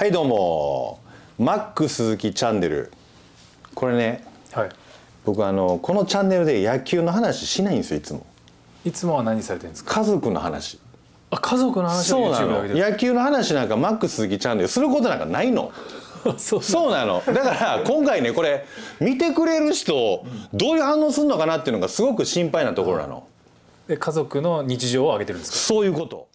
はいどうもマック鈴木チャンネルこれね、はい、僕あのこのチャンネルで野球の話しないんですよいつもいつもは何されてるんですか家族の話あ家族の話そうなの野球の話なんかマック鈴木チャンネルすることなんかないの そうなのだから今回ねこれ見てくれる人どういう反応するのかなっていうのがすごく心配なところなの、で家族の日常を上げてるんですかそういうこと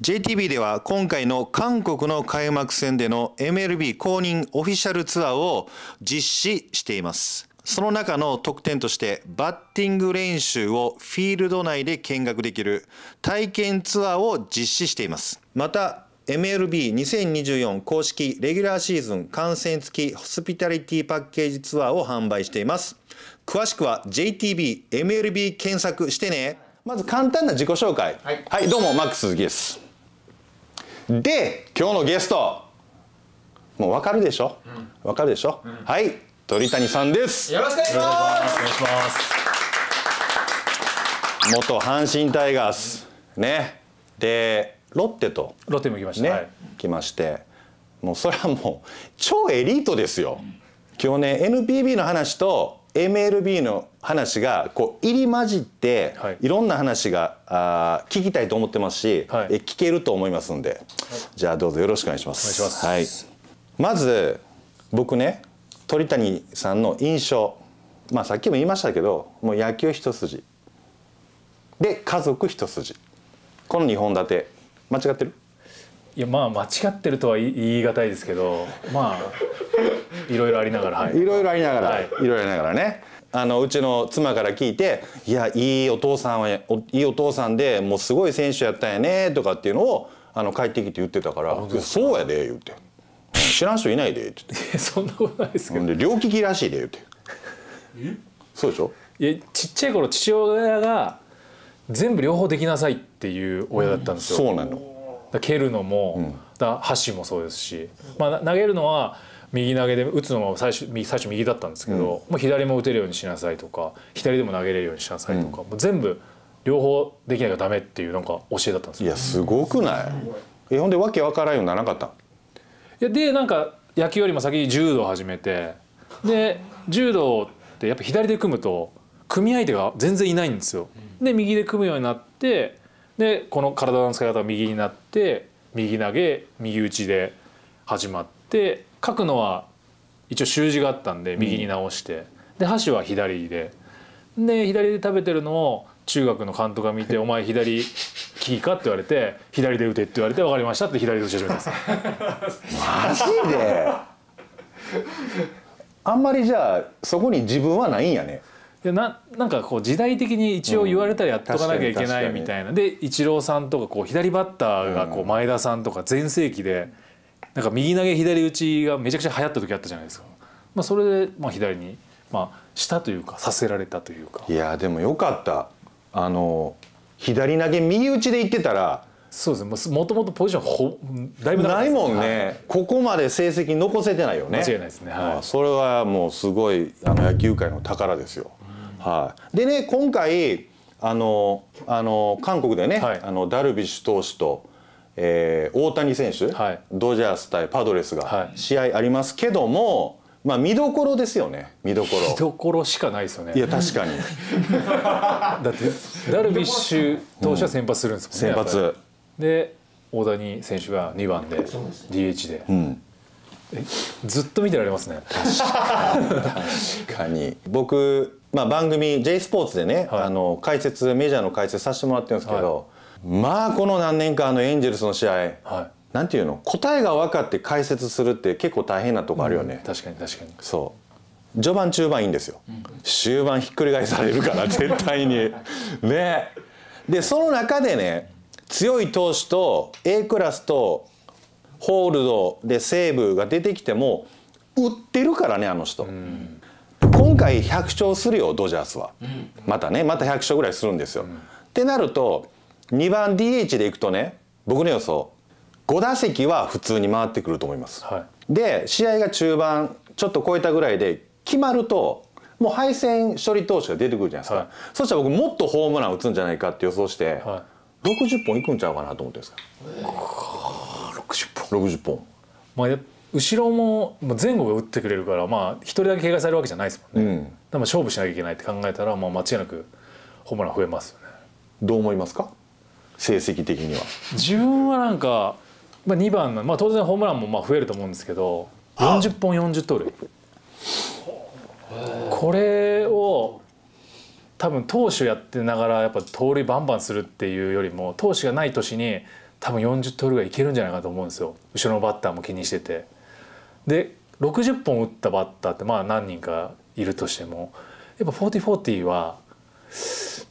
JTB では今回の韓国の開幕戦での MLB 公認オフィシャルツアーを実施しています。その中の特典としてバッティング練習をフィールド内で見学できる体験ツアーを実施していますまた MLB2024 公式レギュラーシーズン観戦付きホスピタリティパッケージツアーを販売しています詳しくは JTBMLB 検索してねまず簡単な自己紹介、はい、はい、どうもマックス鈴木ですで今日のゲストもうわかるでしょ、うん、かるでしょ、うん、はい鳥谷さんですよろしくお願いします元阪神タイガースねでロッテとロッテも行きましたね、はい、来ましてもうそれはもう超エリートですよ、うん、今日ね NPB の話と MLB の話がこう入り混じって、い、ろんな話があ聞きたいと思ってますし、え聞けると思いますんで、じゃあどうぞよろしくお願いします。ますはい、まず僕ね鳥谷さんの印象、まあ、さっきも言いましたけどもう野球一筋で家族一筋この2本立て間違ってるいやまあ間違ってるとは言い難いですけどまあいろいろありながら、はい、いろいろありながら、はい、いろいろありながらねあのうちの妻から聞いて「いやいいお父さんはいいお父さんでもうすごい選手やったんやね」とかっていうのをあの帰ってきて言ってたから「そうやで」言うて「知らん人いないで」ってってそんなことないですけど両利きらしいで言うてそうでしょいやちっちゃい頃父親が全部両方できなさいっていう親だったんですよ、うん、そうなの蹴るのも、だ箸もそうですし、まあ、投げるのは右投げで打つのは最初最初右だったんですけど、もう左も打てるようにしなさいとか左でも投げれるようにしなさいとか、もう全部両方できなきゃダメっていうなんか教えだったんですいやすごくないえほんでわけわからんようにならなかったいやでなんか野球よりも先に柔道を始めてで柔道ってやっぱ左で組むと組み相手が全然いないんですよ。で右で組むようになってでこの体の使い方は右になって右投げ右打ちで始まって書くのは一応習字があったんで右に直して、で箸は左でで左で食べてるのを中学の監督が見て「お前左利きか?」って言われて「左で打て」って言われて「分かりました」って左で打ち始めたんでマジで あんまりじゃあそこに自分はないんやねでななんかこう時代的に一応言われたらやっとかなきゃいけないみたいな、うん、でイチローさんとかこう左バッターがこう前田さんとか全盛期でなんか右投げ左打ちがめちゃくちゃ流行った時あったじゃないですか、まあ、それでまあ左に、まあ、したというかさせられたというかいやでもよかったあの左投げ右打ちでいってたらそうですねもともとポジションほだいぶないもんね、はい、ここまで成績残せてないよね間違いないですね、はい、それはもうすごいあの野球界の宝ですよはい、でね今回あのあの韓国でね、はい、あのダルビッシュ投手と、えー、大谷選手、はい、ドジャース対パドレスが試合ありますけども、まあ見どころですよね見どころ見どころしかないですよねいや確かに だってダルビッシュ投手は先発するんですもんね、うん、先発で大谷選手が2番で DH で、うん、ずっと見てられますね確かに僕、まあ、番組 J スポーツでね、はい、あの解説メジャーの解説させてもらってるんですけど、はい、まあこの何年かのエンジェルスの試合、はい、なんていうの答えが分かって解説するって結構大変なとこあるよね、うん、確かに確かにそう序盤中盤いいんですよ、うん、終盤ひっくり返されるから 絶対にねでその中でね強い投手と A クラスとホールドでセーブが出てきても売ってるからねあの人。今回100勝するよドジャースは、またねまた100勝ぐらいするんですよ。ってなると2番 DH でいくとね僕の予想5打席は普通に回ってくると思います。はい、で試合が中盤ちょっと超えたぐらいで決まるともう敗戦処理投手が出てくるじゃないですか、はい、そしたら僕もっとホームラン打つんじゃないかって予想して、はい、60本いくんちゃうかなと思ってるんですか。えー60本60本まあ後ろも前後が打ってくれるからまあ一人だけ警戒されるわけじゃないですもんね、うん、だか勝負しなきゃいけないって考えたら、まあ、間違いなくホームラン増えますよねどう思いますか成績的には自分はなんか、まあ、2番まあ、当然ホームランもまあ増えると思うんですけど40本40盗塁これを多分投手やってながらやっぱ盗塁バンバンするっていうよりも投手がない年に多分40盗塁がいけるんじゃないかと思うんですよ後ろのバッターも気にしてて。で60本打ったバッターってまあ何人かいるとしてもやっぱ4040は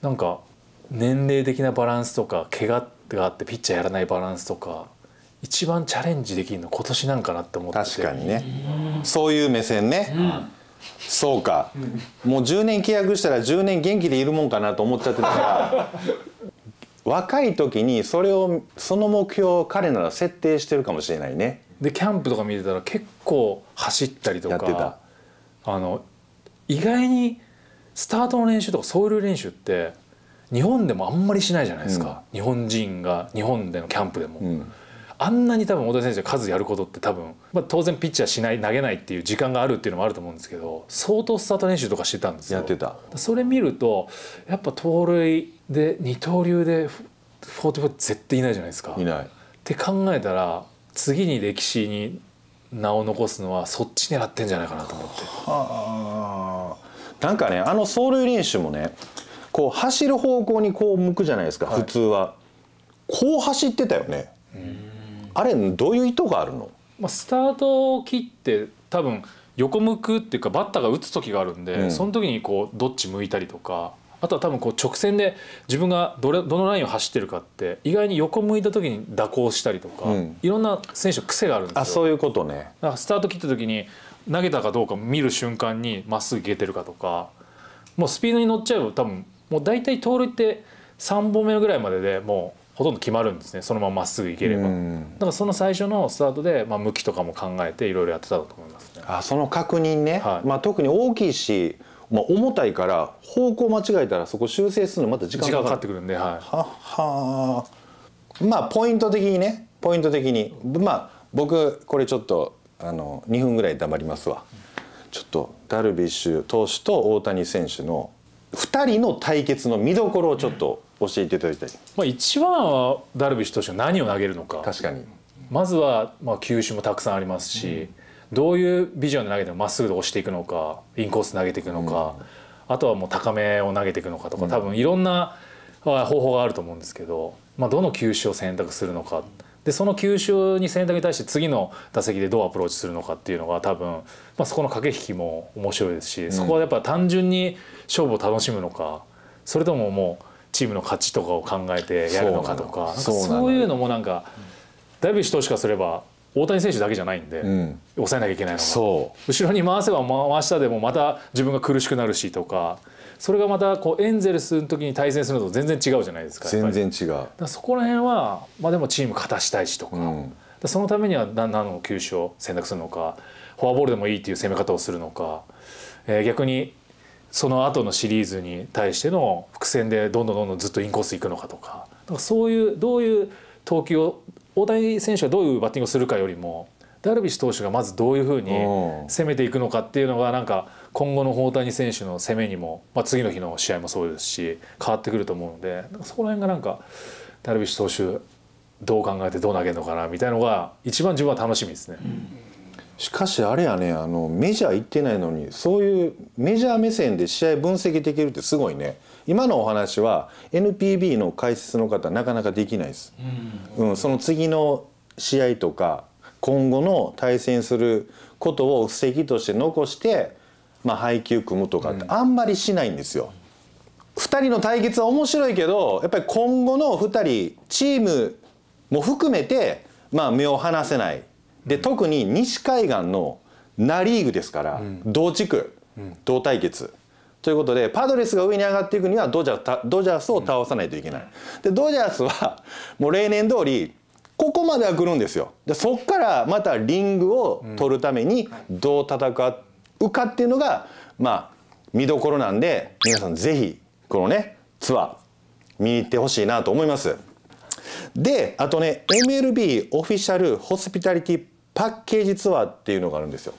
なんか年齢的なバランスとか怪我があってピッチャーやらないバランスとか一番チャレンジできるの今年なんかなって思って確かにねそういう目線ね、うん、そうか、もう10年契約したら10年元気でいるもんかなと思っちゃってたから若い時にそれをその目標を彼なら設定してるかもしれないねでキャンプとか見てたら結構走ったりとかあの意外にスタートの練習とかソウル練習って日本でもあんまりしないじゃないですか、うん、日本人が日本でのキャンプでも、うん、あんなに多分谷選手が数やることって多分、まあ、当然ピッチャーしない投げないっていう時間があるっていうのもあると思うんですけど相当スタート練習とかしてたんですよやってたそれ見るとやっぱ盗塁で二刀流でフォーティォー絶対いないじゃないですか。いないって考えたら次に歴史に名を残すのはそっち狙ってんじゃないかなと思って。はあ、なんかねあの走塁練習もねこう走る方向にこう向くじゃないですか、はい、普通はこう走ってたよねあれどういう意図があるの、まあ、スタートを切って多分横向くっていうかバッターが打つ時があるんで、うん、その時にこうどっち向いたりとかあとは多分こう直線で自分がどれどのラインを走ってるかって意外に横向いた時に蛇行したりとか、うん、いろんな選手癖があるんですよあそういうことねスタート切った時に投げたかどうか見る瞬間にまっすぐ消えてるかとかもうスピードに乗っちゃえば多分もう大体盗塁って3本目ぐらいまででもうほとんど決まるんですねそのまままっすぐいければ、だからその最初のスタートで、まあ、向きとかも考えていろいろやってたと思いますねあその確認ね、はい、まあ、特に大きいしまあ、重たいから方向間違えたらそこ修正するのまた時間がかかってくるんで、はい、ははまあポイント的にねポイント的にまあ僕これちょっとあの2分ぐらい黙りますわちょっとダルビッシュ投手と大谷選手の2人の対決の見どころをちょっと教えていただきたい、まあ、一番はダルビッシュ投手が何を投げるのか確かにまずは、まあ、球種もたくさんありますし、うんどういうビジョンで投げてもまっすぐで押していくのかインコース投げていくのか、あとはもう高めを投げていくのかとか多分いろんな方法があると思うんですけど、まあ、どの球種を選択するのかでその球種に選択に対して次の打席でどうアプローチするのかっていうのが多分、まあ、そこの駆け引きも面白いですし、そこはやっぱ単純に勝負を楽しむのかそれとももうチームの勝ちとかを考えてやるのかとかそういうのもなんかダルビッシュ投手からすれば大谷選手だけじゃないんで、うん、抑えなきゃいけないのがそう後ろに回せば回したでもまた自分が苦しくなるしとかそれがまたこうエンゼルスの時に対戦するのと全然違うじゃないですか全然違うそこら辺は、まあ、でもチーム勝たしたいしとかうん、かそのためには何の球種を選択するのかフォアボールでもいいっていう攻め方をするのか、えー、逆にその後のシリーズに対しての伏線でどんどんどんどんずっとインコースいくのかとかかそういうどういう投球を大谷選手がどういうバッティングをするかよりもダルビッシュ投手がまずどういうふうに攻めていくのかっていうのがなんか今後の大谷選手の攻めにも、まあ、次の日の試合もそうですし変わってくると思うのでそこら辺がなんかダルビッシュ投手どう考えてどう投げるのかなみたいのが一番自分は楽しみですね。しかしあれやねあのメジャー行ってないのにそういうメジャー目線で試合分析できるってすごいね。今のお話は NPB の解説の方なかなかできないです、うん、その次の試合とか今後の対戦することを布石として残して、まあ、配球組むとかってあんまりしないんですよ。2人の対決は面白いけどやっぱり今後の2人チームも含めて、まあ、目を離せないで特に西海岸のナ・リーグですから、同地区同対決ということでパドレスが上に上がっていくにはドジャードジャースを倒さないといけない。でドジャースはもう例年通りここまでは来るんですよ。でそっからまたリングを取るためにどう戦うかっていうのがまあ見どころなんで皆さんぜひこのねツアー見に行ってほしいなと思います。であとね MLB オフィシャルホスピタリティパッケージツアーっていうのがあるんですよ。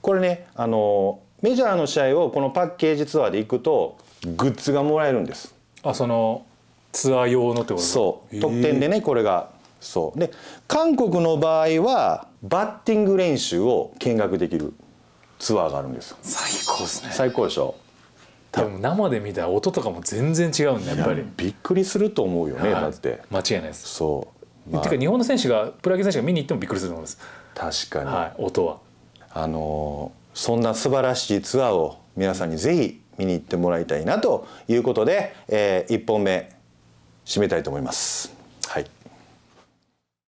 これねあのメジャーの試合をこのパッケージツアーで行くとグッズがもらえるんですあそのツアー用のってことそう特典でねこれがそうで韓国の場合はバッティング練習を見学できるツアーがあるんです最高ですね最高でしょ多分生で見た音とかも全然違うんだやっぱりびっくりすると思うよね、はい、だって間違いないですそう、まあ、ていうか日本の選手がプロ野球選手が見に行ってもびっくりすると思います確かに、はい、音はあのーそんな素晴らしいツアーを皆さんにぜひ見に行ってもらいたいなということで、えー、1本目締めたいと思います。